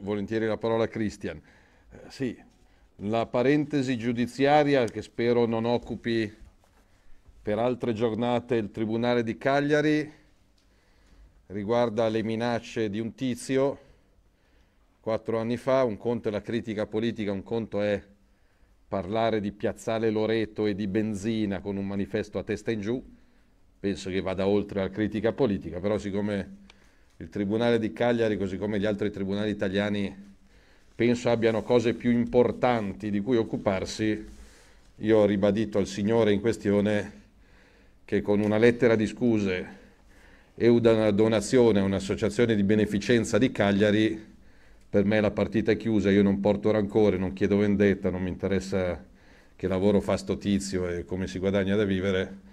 volentieri la parola a Christian. Eh, sì, la parentesi giudiziaria che spero non occupi per altre giornate il Tribunale di Cagliari riguarda le minacce di un tizio quattro anni fa, un conto è la critica politica, un conto è parlare di piazzale Loreto e di benzina con un manifesto a testa in giù, penso che vada oltre la critica politica, però siccome il Tribunale di Cagliari, così come gli altri tribunali italiani, penso abbiano cose più importanti di cui occuparsi, io ho ribadito al Signore in questione che con una lettera di scuse e una donazione a un'associazione di beneficenza di Cagliari, per me la partita è chiusa, io non porto rancore, non chiedo vendetta, non mi interessa che lavoro fa sto tizio e come si guadagna da vivere.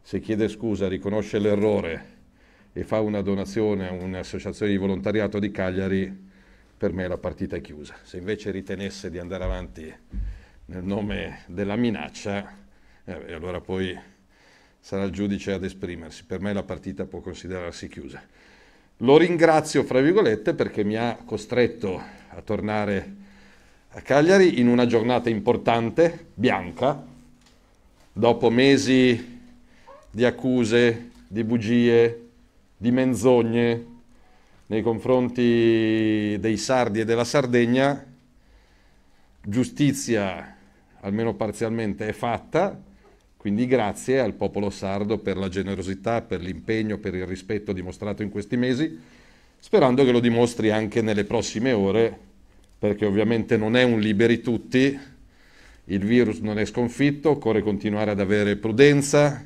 Se chiede scusa, riconosce l'errore e fa una donazione a un'associazione di volontariato di Cagliari, per me la partita è chiusa. Se invece ritenesse di andare avanti nel nome della minaccia, eh, allora poi sarà il giudice ad esprimersi. Per me la partita può considerarsi chiusa. Lo ringrazio, fra virgolette, perché mi ha costretto a tornare a Cagliari in una giornata importante, bianca, dopo mesi di accuse, di bugie, di menzogne nei confronti dei sardi e della Sardegna, giustizia almeno parzialmente è fatta, quindi grazie al popolo sardo per la generosità, per l'impegno, per il rispetto dimostrato in questi mesi, sperando che lo dimostri anche nelle prossime ore, perché ovviamente non è un liberi tutti, il virus non è sconfitto, occorre continuare ad avere prudenza,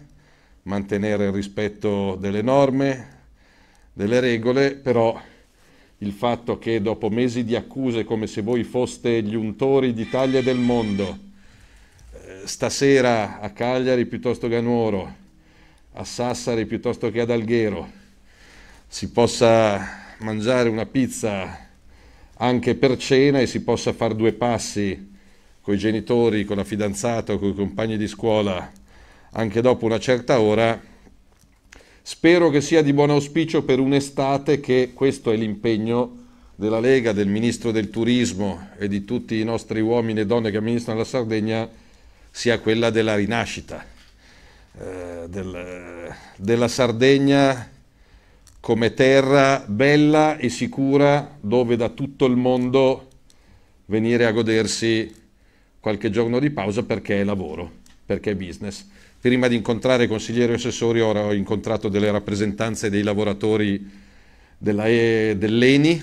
mantenere il rispetto delle norme, delle regole, però il fatto che dopo mesi di accuse come se voi foste gli untori d'Italia e del mondo, eh, stasera a Cagliari piuttosto che a Nuoro, a Sassari piuttosto che ad Alghero, si possa mangiare una pizza anche per cena e si possa fare due passi con i genitori, con la fidanzata, con i compagni di scuola, anche dopo una certa ora, Spero che sia di buon auspicio per un'estate che questo è l'impegno della Lega, del Ministro del Turismo e di tutti i nostri uomini e donne che amministrano la Sardegna sia quella della rinascita, eh, del, della Sardegna come terra bella e sicura dove da tutto il mondo venire a godersi qualche giorno di pausa perché è lavoro, perché è business prima di incontrare consiglieri e assessori ho incontrato delle rappresentanze dei lavoratori e, dell'ENI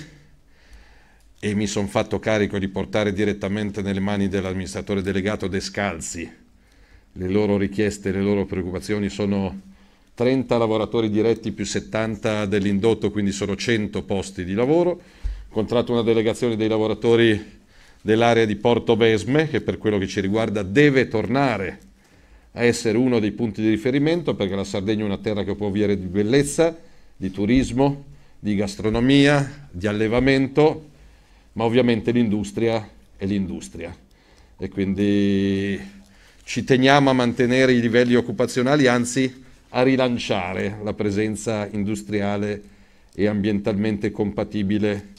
e mi sono fatto carico di portare direttamente nelle mani dell'amministratore delegato De Scalzi le loro richieste, le loro preoccupazioni. Sono 30 lavoratori diretti più 70 dell'indotto, quindi sono 100 posti di lavoro. Ho incontrato una delegazione dei lavoratori dell'area di Porto Besme che per quello che ci riguarda deve tornare a essere uno dei punti di riferimento perché la Sardegna è una terra che può avere di bellezza, di turismo, di gastronomia, di allevamento, ma ovviamente l'industria è l'industria e quindi ci teniamo a mantenere i livelli occupazionali, anzi a rilanciare la presenza industriale e ambientalmente compatibile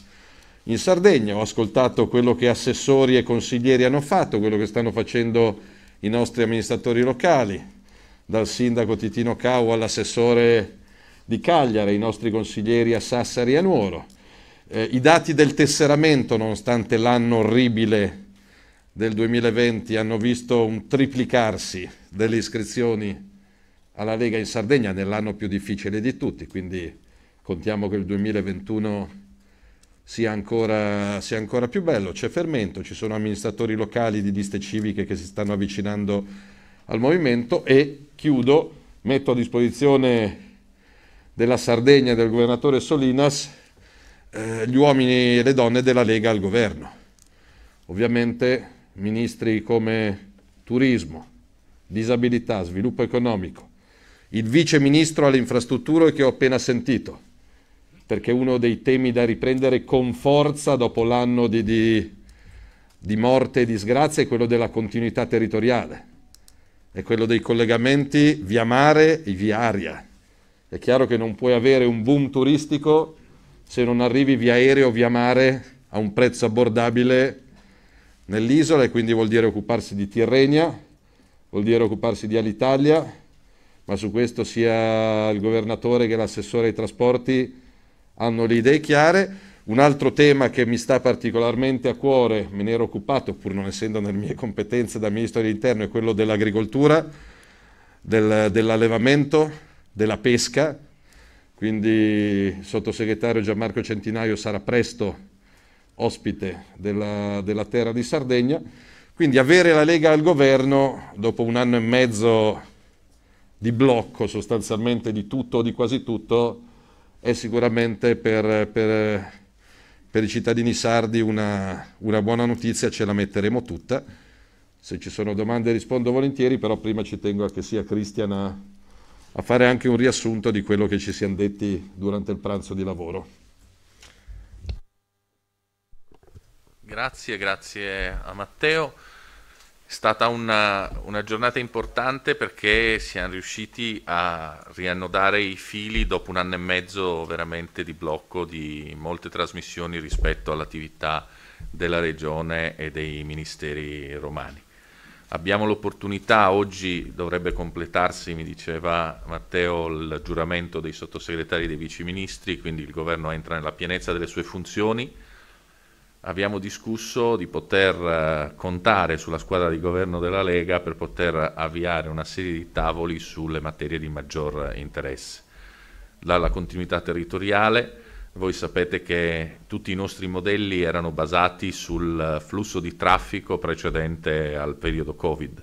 in Sardegna. Ho ascoltato quello che assessori e consiglieri hanno fatto, quello che stanno facendo i nostri amministratori locali, dal sindaco Titino Cau all'assessore di Cagliari, i nostri consiglieri a Sassari e a Nuoro. Eh, I dati del tesseramento, nonostante l'anno orribile del 2020, hanno visto un triplicarsi delle iscrizioni alla Lega in Sardegna nell'anno più difficile di tutti, quindi contiamo che il 2021 sia ancora, sia ancora più bello. C'è fermento, ci sono amministratori locali di liste civiche che si stanno avvicinando al movimento e chiudo, metto a disposizione della Sardegna e del governatore Solinas eh, gli uomini e le donne della Lega al governo. Ovviamente ministri come turismo, disabilità, sviluppo economico, il vice ministro alle infrastrutture che ho appena sentito perché è uno dei temi da riprendere con forza dopo l'anno di, di, di morte e disgrazia è quello della continuità territoriale, è quello dei collegamenti via mare e via aria. È chiaro che non puoi avere un boom turistico se non arrivi via aereo o via mare a un prezzo abbordabile nell'isola e quindi vuol dire occuparsi di Tirrenia, vuol dire occuparsi di Alitalia, ma su questo sia il governatore che l'assessore ai trasporti hanno le idee chiare. Un altro tema che mi sta particolarmente a cuore, me ne ero occupato pur non essendo nelle mie competenze da Ministro dell'Interno, è quello dell'agricoltura, del, dell'allevamento, della pesca. Quindi il sottosegretario Gianmarco Centinaio sarà presto ospite della, della terra di Sardegna. Quindi avere la Lega al governo dopo un anno e mezzo di blocco sostanzialmente di tutto o di quasi tutto è sicuramente per, per, per i cittadini sardi una, una, buona notizia, ce la metteremo tutta. Se ci sono domande rispondo volentieri, però prima ci tengo a che sia Cristian a, a fare anche un riassunto di quello che ci siamo detti durante il pranzo di lavoro. Grazie, grazie a Matteo stata una, una, giornata importante perché siamo riusciti a riannodare i fili dopo un anno e mezzo veramente di blocco di molte trasmissioni rispetto all'attività della regione e dei ministeri romani. Abbiamo l'opportunità, oggi dovrebbe completarsi, mi diceva Matteo, il giuramento dei sottosegretari e dei viceministri, quindi il governo entra nella pienezza delle sue funzioni abbiamo discusso di poter eh, contare sulla squadra di governo della Lega per poter avviare una serie di tavoli sulle materie di maggior interesse. Dalla continuità territoriale, voi sapete che tutti i nostri modelli erano basati sul flusso di traffico precedente al periodo Covid.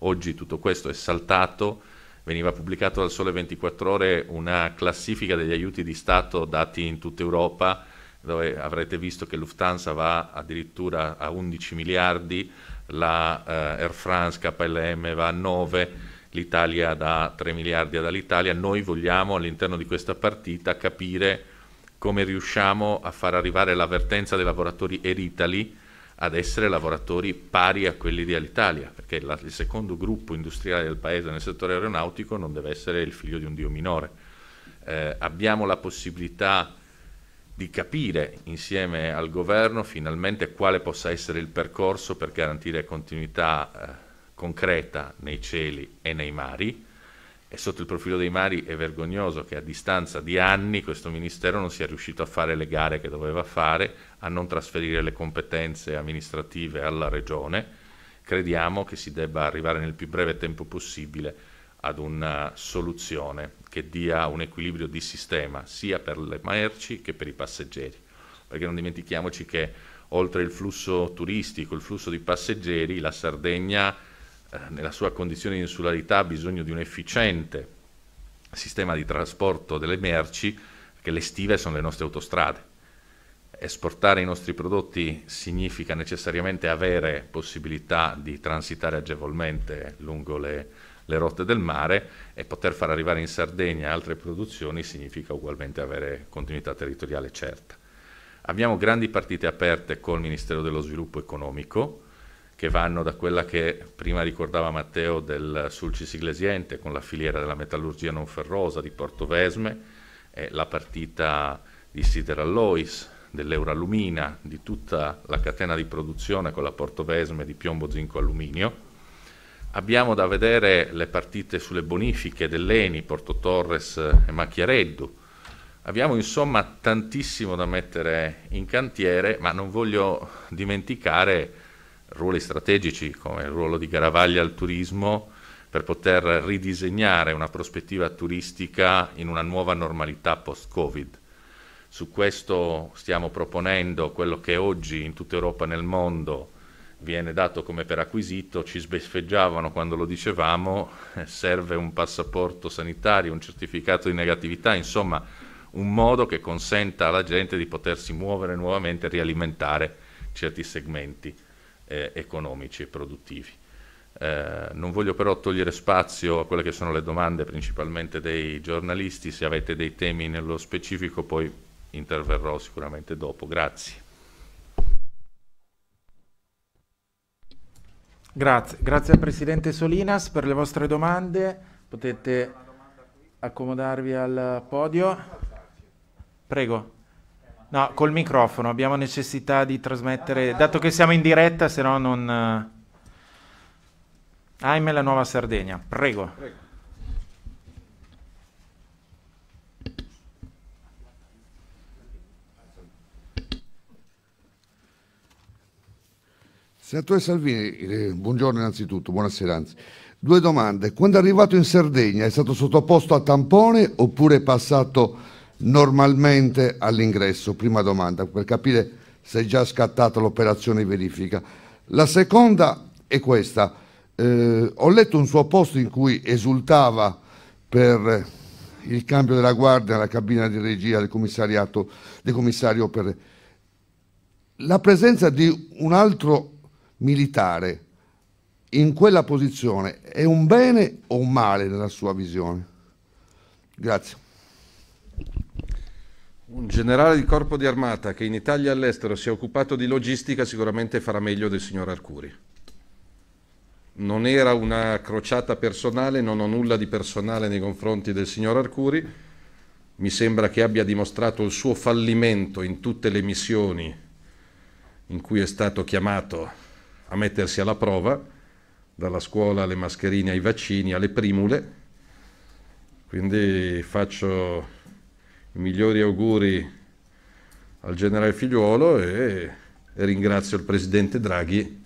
Oggi tutto questo è saltato, veniva pubblicato dal Sole 24 Ore una classifica degli aiuti di Stato dati in tutta Europa, dove avrete visto che Lufthansa va addirittura a 11 miliardi, la eh, Air France KLM va a 9, l'Italia da 3 miliardi dall'Italia. Noi vogliamo all'interno di questa partita capire come riusciamo a far arrivare l'avvertenza dei lavoratori Air Italy ad essere lavoratori pari a quelli di Alitalia, perché la, il secondo gruppo industriale del paese nel settore aeronautico non deve essere il figlio di un dio minore. Eh, abbiamo la possibilità di capire insieme al governo finalmente quale possa essere il percorso per garantire continuità eh, concreta nei cieli e nei mari. E sotto il profilo dei mari è vergognoso che a distanza di anni questo Ministero non sia riuscito a fare le gare che doveva fare, a non trasferire le competenze amministrative alla Regione. Crediamo che si debba arrivare nel più breve tempo possibile ad una soluzione che dia un equilibrio di sistema sia per le merci che per i passeggeri, perché non dimentichiamoci che oltre il flusso turistico, il flusso di passeggeri, la Sardegna eh, nella sua condizione di insularità ha bisogno di un efficiente sistema di trasporto delle merci, che le stive sono le nostre autostrade. Esportare i nostri prodotti significa necessariamente avere possibilità di transitare agevolmente lungo le, le rotte del mare e poter far arrivare in Sardegna altre produzioni significa ugualmente avere continuità territoriale certa. Abbiamo grandi partite aperte col Ministero dello Sviluppo Economico, che vanno da quella che prima ricordava Matteo del Sulcis Iglesiente con la filiera della metallurgia non ferrosa di Porto Vesme, eh, la partita di Siderallois, dell'Euralumina, di tutta la catena di produzione con la Porto Vesme di piombo, zinco, alluminio Abbiamo da vedere le partite sulle bonifiche dell'Eni, Porto Torres e Macchiareddu. Abbiamo insomma tantissimo da mettere in cantiere, ma non voglio dimenticare ruoli strategici come il ruolo di Garavaglia al turismo per poter ridisegnare una prospettiva turistica in una nuova normalità post-Covid. Su questo stiamo proponendo quello che oggi in tutta Europa e nel mondo viene dato come per acquisito, ci sbeffeggiavano quando lo dicevamo, eh, serve un passaporto sanitario, un certificato di negatività, insomma un modo che consenta alla gente di potersi muovere nuovamente e rialimentare certi segmenti eh, economici e produttivi. Eh, non voglio però togliere spazio a quelle che sono le domande principalmente dei giornalisti, se avete dei temi nello specifico poi interverrò sicuramente dopo. Grazie. Grazie, grazie al Presidente Solinas per le vostre domande. Potete accomodarvi al podio. Prego. No, col microfono, abbiamo necessità di trasmettere, dato che siamo in diretta, se no non... Eh. Ahimè la Nuova Sardegna, prego. prego. Senatore Salvini, eh, buongiorno innanzitutto, buonasera anzi. Due domande. Quando è arrivato in Sardegna è stato sottoposto a tampone oppure è passato normalmente all'ingresso? Prima domanda, per capire se è già scattata l'operazione verifica. La seconda è questa. Eh, ho letto un suo posto in cui esultava per il cambio della guardia alla cabina di regia del, commissariato, del commissario per la presenza di un altro militare in quella posizione è un bene o un male nella sua visione? Grazie. Un generale di corpo di armata che in Italia e all'estero si è occupato di logistica sicuramente farà meglio del signor Arcuri. Non era una crociata personale, non ho nulla di personale nei confronti del signor Arcuri. Mi sembra che abbia dimostrato il suo fallimento in tutte le missioni in cui è stato chiamato a mettersi alla prova, dalla scuola alle mascherine, ai vaccini, alle primule. Quindi faccio i migliori auguri al generale Figliuolo e, e ringrazio il presidente Draghi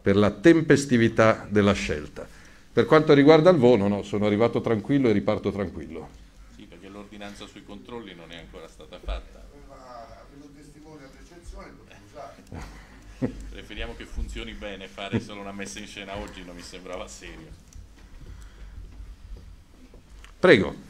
per la tempestività della scelta. Per quanto riguarda il volo, no, sono arrivato tranquillo e riparto tranquillo. Sì, perché l'ordinanza sui controlli non è ancora stata fatta. Preferiamo che funzioni bene, fare solo una messa in scena oggi non mi sembrava serio. Prego.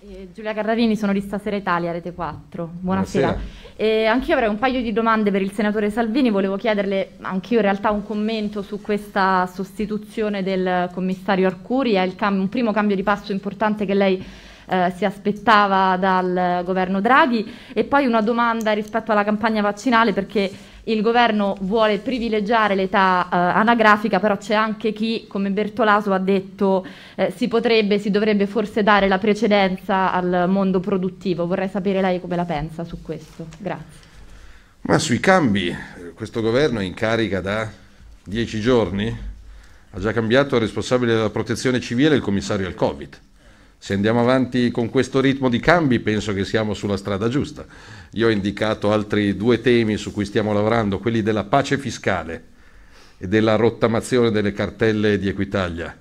Eh, Giulia Carrarini, sono di Stasera Italia, Rete 4. Buonasera. Buonasera. Eh, anch'io avrei un paio di domande per il senatore Salvini, volevo chiederle anch'io in realtà un commento su questa sostituzione del commissario Arcuri, è cam- un primo cambio di passo importante che lei eh, si aspettava dal governo Draghi e poi una domanda rispetto alla campagna vaccinale perché il governo vuole privilegiare l'età eh, anagrafica, però c'è anche chi, come Bertolaso, ha detto eh, si potrebbe, si dovrebbe forse dare la precedenza al mondo produttivo. Vorrei sapere lei come la pensa su questo. Grazie. Ma sui cambi, eh, questo governo è in carica da dieci giorni, ha già cambiato il responsabile della protezione civile e il commissario al Covid se andiamo avanti con questo ritmo di cambi penso che siamo sulla strada giusta. Io ho indicato altri due temi su cui stiamo lavorando, quelli della pace fiscale e della rottamazione delle cartelle di Equitalia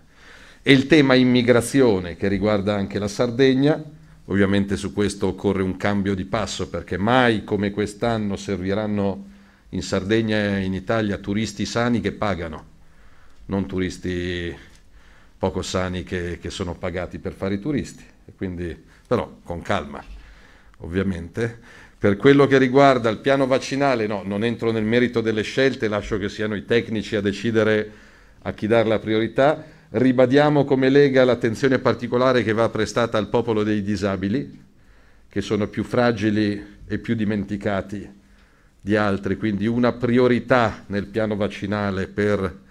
e il tema immigrazione che riguarda anche la Sardegna. Ovviamente su questo occorre un cambio di passo perché mai come quest'anno serviranno in Sardegna e in Italia turisti sani che pagano, non turisti poco sani che, che sono pagati per fare i turisti. Quindi, però con calma, ovviamente. Per quello che riguarda il piano vaccinale, no, non entro nel merito delle scelte, lascio che siano i tecnici a decidere a chi dare la priorità. Ribadiamo come Lega l'attenzione particolare che va prestata al popolo dei disabili, che sono più fragili e più dimenticati di altri, quindi una priorità nel piano vaccinale per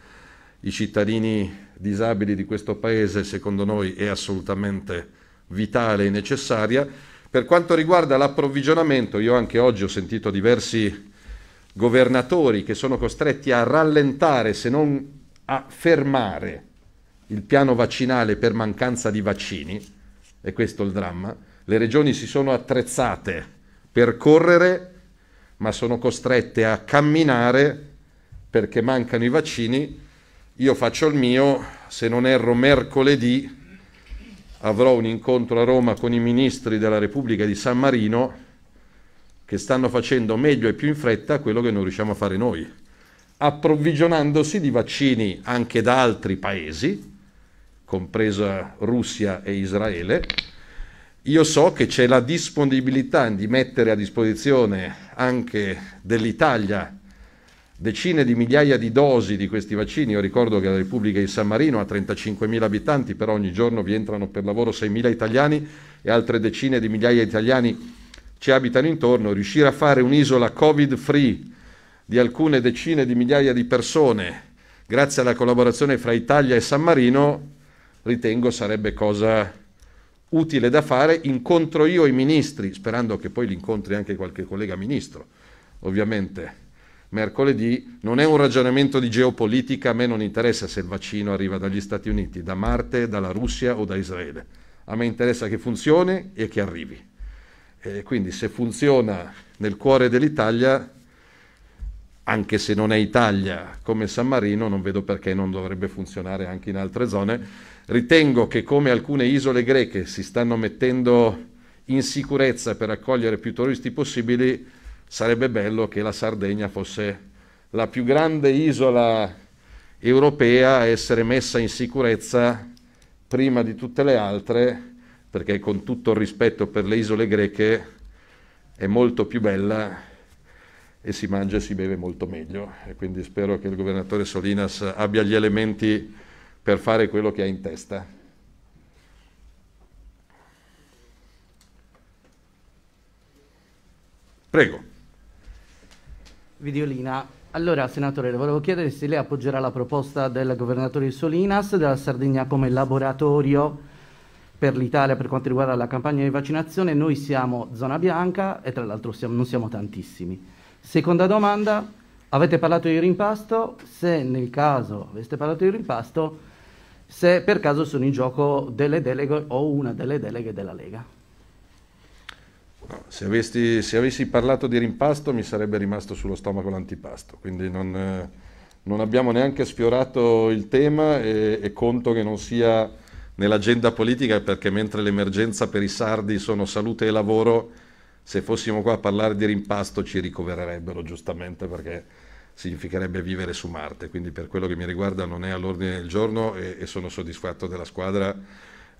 i cittadini disabili di questo Paese, secondo noi, è assolutamente vitale e necessaria. Per quanto riguarda l'approvvigionamento, io anche oggi ho sentito diversi governatori che sono costretti a rallentare, se non a fermare, il piano vaccinale per mancanza di vaccini, e questo è il dramma, le regioni si sono attrezzate per correre, ma sono costrette a camminare perché mancano i vaccini io faccio il mio, se non erro mercoledì avrò un incontro a Roma con i ministri della Repubblica di San Marino che stanno facendo meglio e più in fretta quello che non riusciamo a fare noi, approvvigionandosi di vaccini anche da altri paesi, compresa Russia e Israele. Io so che c'è la disponibilità di mettere a disposizione anche dell'Italia decine di migliaia di dosi di questi vaccini. Io ricordo che la Repubblica di San Marino ha 35.000 abitanti, però ogni giorno vi entrano per lavoro 6.000 italiani e altre decine di migliaia di italiani ci abitano intorno. Riuscire a fare un'isola covid-free di alcune decine di migliaia di persone, grazie alla collaborazione fra Italia e San Marino, ritengo sarebbe cosa utile da fare. Incontro io i ministri, sperando che poi li incontri anche qualche collega ministro, ovviamente mercoledì, non è un ragionamento di geopolitica, a me non interessa se il vaccino arriva dagli Stati Uniti, da Marte, dalla Russia o da Israele, a me interessa che funzioni e che arrivi. E quindi se funziona nel cuore dell'Italia, anche se non è Italia come San Marino, non vedo perché non dovrebbe funzionare anche in altre zone. Ritengo che come alcune isole greche si stanno mettendo in sicurezza per accogliere più turisti possibili, sarebbe bello che la Sardegna fosse la più grande isola europea a essere messa in sicurezza prima di tutte le altre, perché con tutto il rispetto per le isole greche è molto più bella e si mangia e si beve molto meglio. E quindi spero che il governatore Solinas abbia gli elementi per fare quello che ha in testa. Prego. Videolina. Allora, senatore, le volevo chiedere se lei appoggerà la proposta del governatore Solinas della Sardegna come laboratorio per l'Italia per quanto riguarda la campagna di vaccinazione. Noi siamo zona bianca e tra l'altro non siamo tantissimi. Seconda domanda, avete parlato di rimpasto, se nel caso aveste parlato di rimpasto, se per caso sono in gioco delle deleghe o una delle deleghe della Lega se, avessi, se, avessi, parlato di rimpasto mi sarebbe rimasto sullo stomaco l'antipasto, quindi non, eh, non abbiamo neanche sfiorato il tema e, e conto che non sia nell'agenda politica perché mentre l'emergenza per i sardi sono salute e lavoro, se fossimo qua a parlare di rimpasto ci ricovererebbero giustamente perché significherebbe vivere su Marte, quindi per quello che mi riguarda non è all'ordine del giorno e, e sono soddisfatto della squadra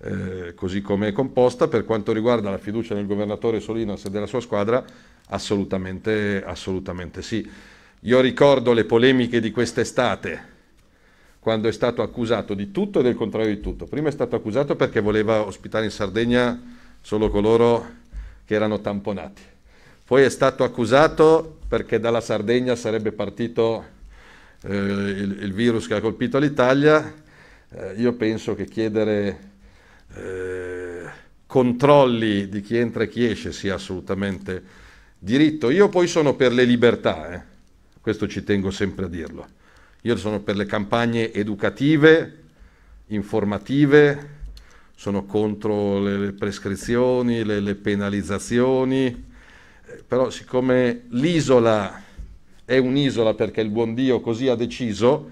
eh, così come è composta. Per quanto riguarda la fiducia nel governatore Solinas e della sua squadra, assolutamente, assolutamente sì. Io ricordo le polemiche di quest'estate, quando è stato accusato di tutto e del contrario di tutto. Prima è stato accusato perché voleva ospitare in Sardegna solo coloro che erano tamponati. Poi è stato accusato perché dalla Sardegna sarebbe partito eh, il, il, virus che ha colpito l'Italia. Eh, io penso che chiedere eh, controlli di chi entra e chi esce sia assolutamente diritto. Io poi sono per le libertà, eh. questo ci tengo sempre a dirlo. Io sono per le campagne educative, informative, sono contro le, prescrizioni, le, le penalizzazioni, eh, però siccome l'isola è un'isola perché il buon Dio così ha deciso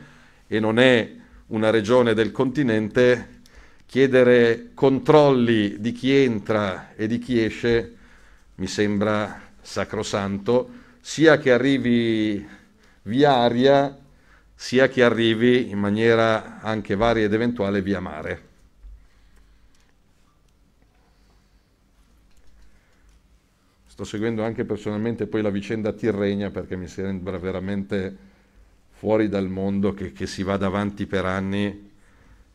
e non è una regione del continente, chiedere controlli di chi entra e di chi esce mi sembra sacrosanto, sia che arrivi via aria, sia che arrivi in maniera anche varia ed eventuale via mare. Sto seguendo anche personalmente poi la vicenda Tirrenia perché mi sembra veramente fuori dal mondo che, che si vada avanti per anni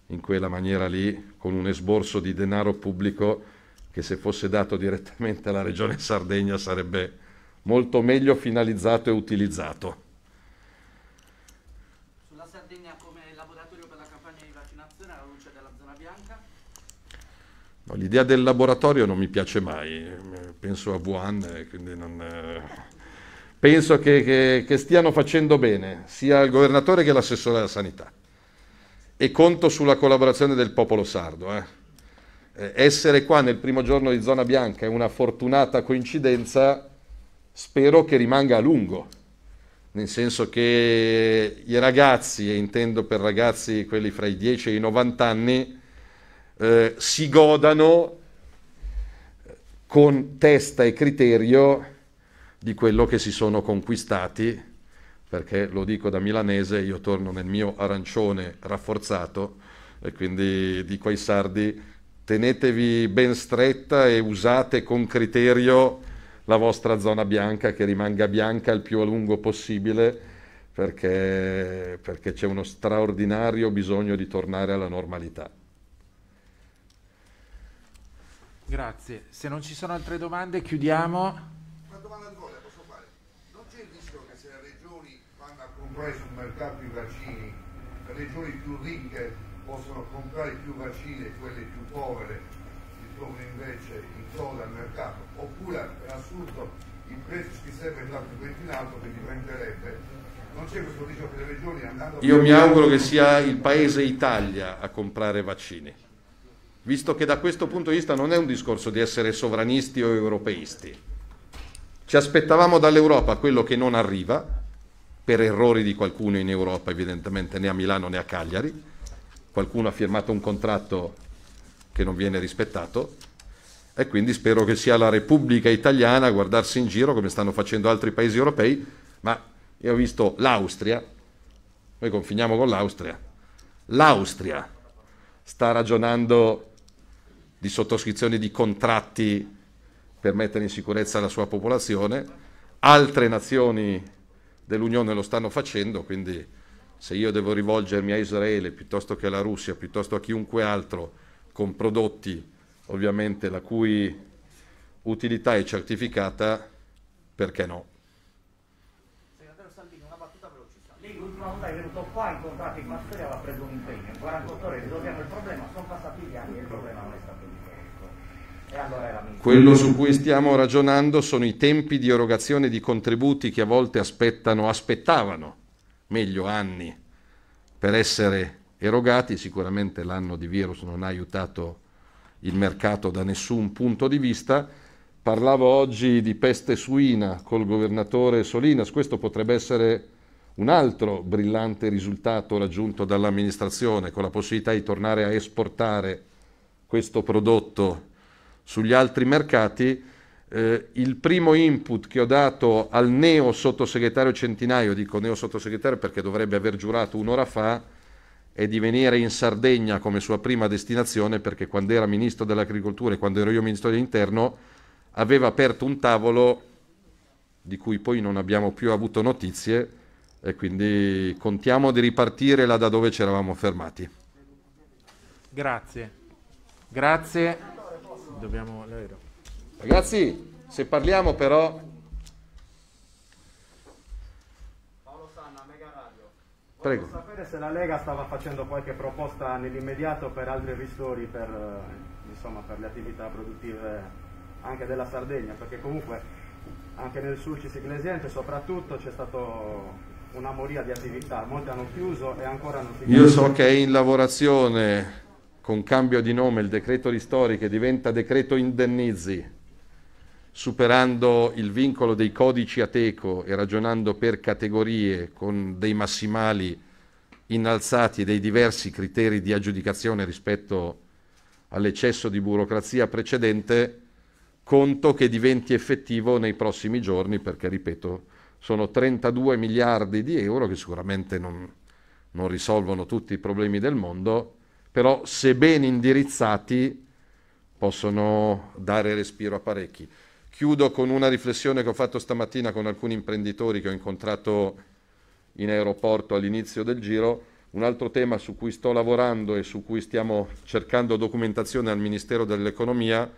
in quella maniera lì con un esborso di denaro pubblico che se fosse dato direttamente alla regione Sardegna sarebbe molto meglio finalizzato e utilizzato. Sulla Sardegna come laboratorio per la campagna di vaccinazione alla luce della zona bianca? No, l'idea del laboratorio non mi piace mai, penso a Wuhan, eh, quindi non... Eh, penso che, che, che stiano facendo bene sia il governatore che l'assessore della sanità e conto sulla collaborazione del popolo sardo. Eh. eh. essere qua nel primo giorno di zona bianca è una fortunata coincidenza, spero che rimanga a lungo, nel senso che i ragazzi, e intendo per ragazzi quelli fra i 10 e i 90 anni, eh, si godano eh, con testa e criterio di quello che si sono conquistati perché lo dico da milanese, io torno nel mio arancione rafforzato e quindi dico ai sardi tenetevi ben stretta e usate con criterio la vostra zona bianca che rimanga bianca il più a lungo possibile perché, perché c'è uno straordinario bisogno di tornare alla normalità. Grazie, se non ci sono altre domande chiudiamo. prezzo sul mercato i vaccini, le regioni più ricche possono comprare più vaccini e quelle più povere si trovano invece intorno al mercato, oppure per assurdo il prezzo si sarebbe andato più in alto che diventerebbe io mi auguro che sia il paese Italia a comprare vaccini, visto che da questo punto di vista non è un discorso di essere sovranisti o europeisti. Ci aspettavamo dall'Europa quello che non arriva per errori di qualcuno in Europa, evidentemente né a Milano né a Cagliari. Qualcuno ha firmato un contratto che non viene rispettato e quindi spero che sia la Repubblica Italiana a guardarsi in giro come stanno facendo altri paesi europei, ma io ho visto l'Austria, noi confiniamo con l'Austria, l'Austria sta ragionando di sottoscrizione di contratti per mettere in sicurezza la sua popolazione, altre nazioni dell'Unione lo stanno facendo, quindi se io devo rivolgermi a Israele piuttosto che alla Russia, piuttosto a chiunque altro, con prodotti ovviamente la cui utilità è certificata, perché no? Segretario Salvini, una battuta velocissima. Lei l'ultima volta è venuto qua a incontrare il Mastori preso un impegno, in 48 ore risolviamo il problema, quello su cui stiamo ragionando sono i tempi di erogazione di contributi che a volte aspettano, aspettavano, meglio anni, per essere erogati. Sicuramente l'anno di virus non ha aiutato il mercato da nessun punto di vista. Parlavo oggi di peste suina col governatore Solinas, questo potrebbe essere un altro brillante risultato raggiunto dall'amministrazione con la possibilità di tornare a esportare questo prodotto sugli altri mercati, eh, il primo input che ho dato al neo sottosegretario Centinaio, dico neo sottosegretario perché dovrebbe aver giurato un'ora fa, è di venire in Sardegna come sua prima destinazione perché quando era ministro dell'agricoltura e quando ero io ministro dell'interno aveva aperto un tavolo di cui poi non abbiamo più avuto notizie e quindi contiamo di ripartire là da dove ci eravamo fermati. Grazie. Grazie. Dobbiamo l'aereo. Ragazzi, se parliamo però... Paolo Sanna, Mega Radio. Prego. Volevo sapere se la Lega stava facendo qualche proposta nell'immediato per altri ristori per, eh, insomma, per le attività produttive anche della Sardegna, perché comunque anche nel Sulcis Iglesiente soprattutto c'è stato una moria di attività, molte hanno chiuso e ancora non si Io so che è in lavorazione con cambio di nome il decreto ristori che diventa decreto indennizi, superando il vincolo dei codici ateco e ragionando per categorie con dei massimali innalzati e dei diversi criteri di aggiudicazione rispetto all'eccesso di burocrazia precedente, conto che diventi effettivo nei prossimi giorni perché, ripeto, sono 32 miliardi di euro che sicuramente non, non risolvono tutti i problemi del mondo, però se ben indirizzati possono dare respiro a parecchi. Chiudo con una riflessione che ho fatto stamattina con alcuni imprenditori che ho incontrato in aeroporto all'inizio del giro. Un altro tema su cui sto lavorando e su cui stiamo cercando documentazione al Ministero dell'Economia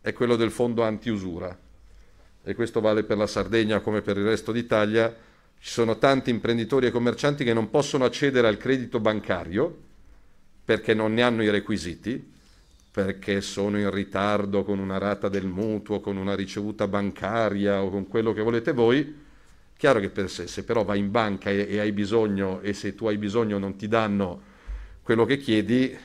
è quello del fondo antiusura. E questo vale per la Sardegna come per il resto d'Italia. Ci sono tanti imprenditori e commercianti che non possono accedere al credito bancario perché non ne hanno i requisiti, perché sono in ritardo con una rata del mutuo, con una ricevuta bancaria o con quello che volete voi, chiaro che per sé, se però vai in banca e, e hai bisogno e se tu hai bisogno non ti danno quello che chiedi, eh,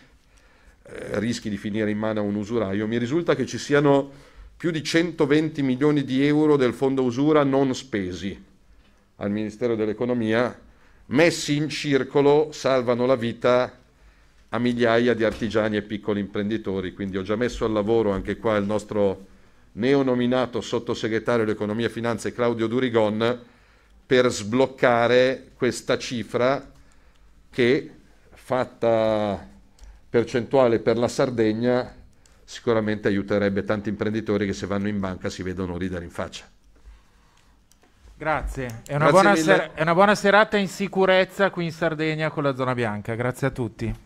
rischi di finire in mano a un usuraio. Mi risulta che ci siano più di 120 milioni di euro del fondo usura non spesi al Ministero dell'Economia, messi in circolo salvano la vita a migliaia di artigiani e piccoli imprenditori. Quindi ho già messo al lavoro anche qua il nostro neonominato sottosegretario all'economia e finanze Claudio Durigon per sbloccare questa cifra che fatta percentuale per la Sardegna sicuramente aiuterebbe tanti imprenditori che se vanno in banca si vedono ridere in faccia. Grazie, è una, Grazie buona, ser- è una buona serata in sicurezza qui in Sardegna con la zona bianca. Grazie a tutti.